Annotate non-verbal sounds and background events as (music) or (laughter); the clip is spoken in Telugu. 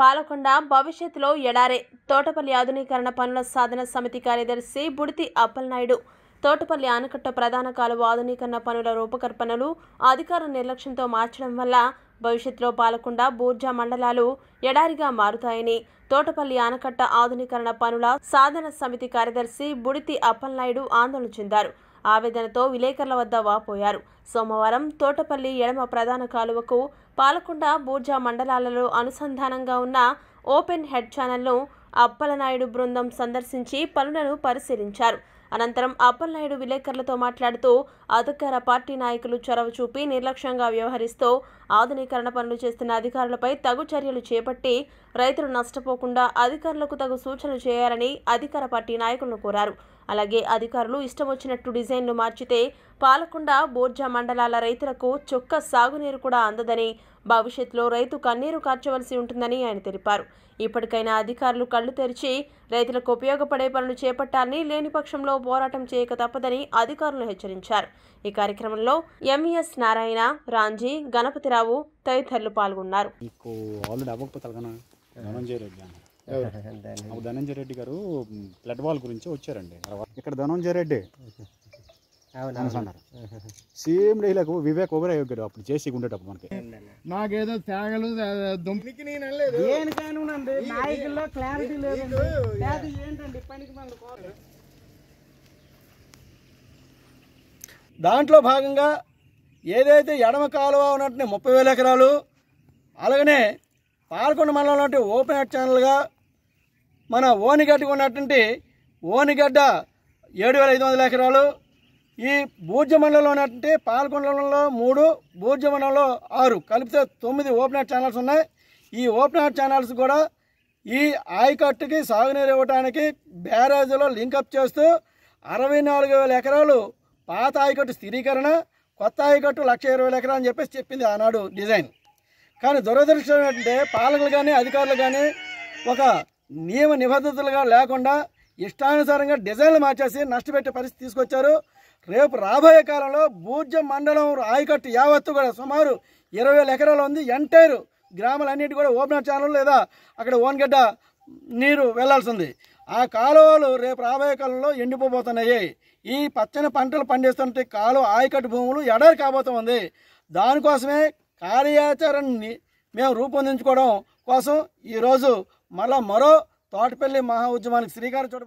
పాలకొండ భవిష్యత్తులో ఎడారే తోటపల్లి ఆధునీకరణ పనుల సాధన సమితి కార్యదర్శి బుడితి అప్పలనాయుడు తోటపల్లి ఆనకట్ట ప్రధాన కాలువ ఆధునీకరణ పనుల రూపకల్పనలు అధికార నిర్లక్ష్యంతో మార్చడం వల్ల భవిష్యత్తులో పాలకొండ బూర్జా మండలాలు ఎడారిగా మారుతాయని తోటపల్లి ఆనకట్ట ఆధునీకరణ పనుల సాధన సమితి కార్యదర్శి బుడితి అప్పలనాయుడు ఆందోళన చెందారు ఆవేదనతో విలేకరుల వద్ద వాపోయారు సోమవారం తోటపల్లి ఎడమ ప్రధాన కాలువకు పాలకొండ బూర్జా మండలాలలో అనుసంధానంగా ఉన్న ఓపెన్ హెడ్ ఛానల్ను అప్పలనాయుడు బృందం సందర్శించి పనులను పరిశీలించారు అనంతరం అప్పలనాయుడు విలేకరులతో మాట్లాడుతూ అధికార పార్టీ నాయకులు చొరవ చూపి నిర్లక్ష్యంగా వ్యవహరిస్తూ ఆధునీకరణ పనులు చేస్తున్న అధికారులపై తగు చర్యలు చేపట్టి రైతులు నష్టపోకుండా అధికారులకు తగు సూచనలు చేయాలని అధికార పార్టీ నాయకులను కోరారు అలాగే అధికారులు ఇష్టం వచ్చినట్టు డిజైన్లు మార్చితే పాలకొండ బోర్జా మండలాల రైతులకు చొక్క సాగునీరు కూడా అందదని భవిష్యత్తులో రైతు కన్నీరు కార్చవలసి ఉంటుందని ఆయన తెలిపారు ఇప్పటికైనా అధికారులు కళ్ళు తెరిచి రైతులకు ఉపయోగపడే పనులు చేపట్టాలని లేని పక్షంలో పోరాటం చేయక తప్పదని అధికారులు హెచ్చరించారు ఈ కార్యక్రమంలో ఎంఈఎస్ నారాయణ రాంజీ గణపతిరావు తదితరులు పాల్గొన్నారు (laughs) ధనంజయ రెడ్డి గారు బ్లడ్ బాల్ గురించి వచ్చారండి ఇక్కడ ధనంజయ రెడ్డి సేమ్ డైలాగ్ వివేక్ ఓబరా గారు అప్పుడు చేసి ఉండేటప్పుడు మనకి నాకేదో తేగలు దాంట్లో భాగంగా ఏదైతే ఎడమ కాలువ ఉన్నట్టు ముప్పై వేల ఎకరాలు అలాగనే పాల్గొండ మండలం లాంటి ఓపెన్ ఛానల్గా మన ఓనిగడ్డకు ఉన్నటువంటి ఓనిగడ్డ ఏడు వేల ఐదు వందల ఎకరాలు ఈ బూర్జ మండలంలో ఉన్నటువంటి పాల్గొండలంలో మూడు బూర్జ మండలంలో ఆరు కలిపితే తొమ్మిది ఓపెన్ హార్ట్ ఛానల్స్ ఉన్నాయి ఈ ఓపెన్ హార్ట్ ఛానల్స్ కూడా ఈ ఆయకట్టుకి సాగునీరు ఇవ్వడానికి బ్యారేజ్లో లింకప్ చేస్తూ అరవై నాలుగు వేల ఎకరాలు పాత ఆయకట్టు స్థిరీకరణ కొత్త ఆయకట్టు లక్ష ఇరవై ఎకరాలు అని చెప్పేసి చెప్పింది ఆనాడు డిజైన్ కానీ దురదృష్టం ఏంటంటే పాలకులు కానీ అధికారులు కానీ ఒక నియమ నిబద్ధతలుగా లేకుండా ఇష్టానుసారంగా డిజైన్లు మార్చేసి నష్టపెట్టే పరిస్థితి తీసుకొచ్చారు రేపు రాబోయే కాలంలో బూర్జ మండలం ఆయకట్టు యావత్తు కూడా సుమారు ఇరవై వేల ఎకరాలు ఉంది ఎంటైర్ గ్రామాలన్నిటి కూడా ఓపెన్ ఛానల్ లేదా అక్కడ ఓన్గడ్డ నీరు వెళ్లాల్సి ఉంది ఆ కాలువలు రేపు రాబోయే కాలంలో ఎండిపోబోతున్నాయి ఈ పచ్చని పంటలు పండిస్తుంటే కాలువ ఆయకట్టు భూములు ఎడారి కాబోతుంది దానికోసమే కార్యాచరణ మేము రూపొందించుకోవడం కోసం ఈరోజు మళ్ళా మరో తోటపల్లి మహా ఉద్యమానికి శ్రీకారం చూడబో